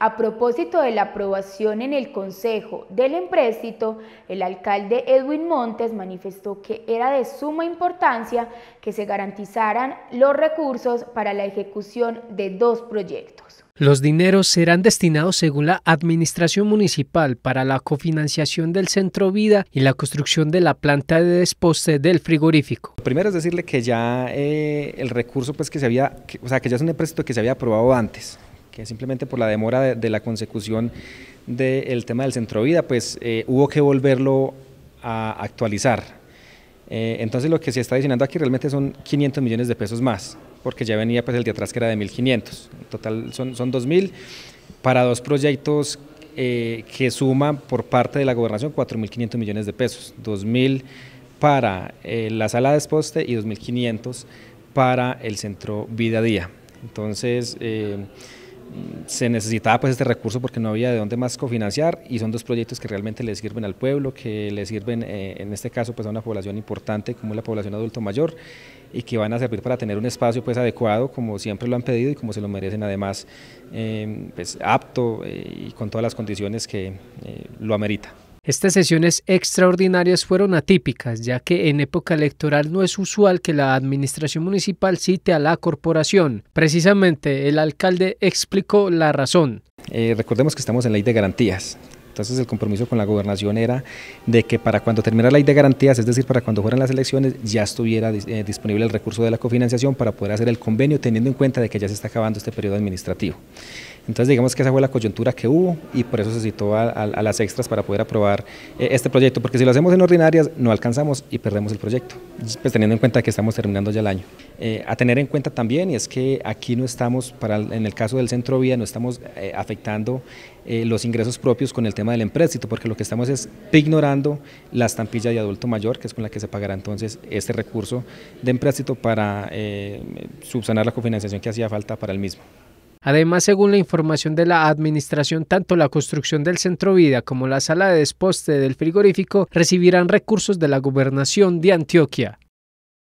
A propósito de la aprobación en el Consejo del empréstito, el alcalde Edwin Montes manifestó que era de suma importancia que se garantizaran los recursos para la ejecución de dos proyectos. Los dineros serán destinados según la Administración Municipal para la cofinanciación del Centro Vida y la construcción de la planta de desposte del frigorífico. Lo primero es decirle que ya eh, el recurso pues que se había, o sea que ya es un empréstito que se había aprobado antes simplemente por la demora de, la consecución del tema del centro vida, pues eh, hubo que volverlo a actualizar. Eh, entonces lo que se está diciendo aquí realmente son 500 millones de pesos más, porque ya venía pues el día atrás que era de 1.500, en total son, son 2.000 para dos proyectos eh, que suman por parte de la gobernación 4.500 millones de pesos, 2.000 para la sala de exposte y 2.500 para el centro Vida Día. Entonces, se necesitaba pues, este recurso porque no había de dónde más cofinanciar y son dos proyectos que realmente le sirven al pueblo, que le sirven eh, en este caso pues a una población importante como la población adulto mayor y que van a servir para tener un espacio pues adecuado como siempre lo han pedido y como se lo merecen además eh, pues apto eh, y con todas las condiciones que lo amerita. Estas sesiones extraordinarias fueron atípicas, ya que en época electoral no es usual que la administración municipal cite a la corporación. Precisamente, el alcalde explicó la razón. Eh, recordemos que estamos en ley de garantías. Entonces el compromiso con la gobernación era de que para cuando terminara la ley de garantías, es decir, para cuando fueran las elecciones, ya estuviera eh, disponible el recurso de la cofinanciación para poder hacer el convenio teniendo en cuenta de que ya se está acabando este periodo administrativo. Entonces digamos que esa fue la coyuntura que hubo y por eso se citó a, las extras para poder aprobar eh, este proyecto, porque si lo hacemos en ordinarias no alcanzamos y perdemos el proyecto, pues teniendo en cuenta que estamos terminando ya el año. Eh, a tener en cuenta también y es que aquí no estamos, para, en el caso del centro vía, no estamos afectando eh, los ingresos propios con el tema del empréstito, porque lo que estamos es ignorando la estampilla de adulto mayor, que es con la que se pagará entonces este recurso de empréstito para eh, subsanar la cofinanciación que hacía falta para el mismo. Además, según la información de la administración, tanto la construcción del centro vida como la sala de desposte del frigorífico recibirán recursos de la gobernación de Antioquia.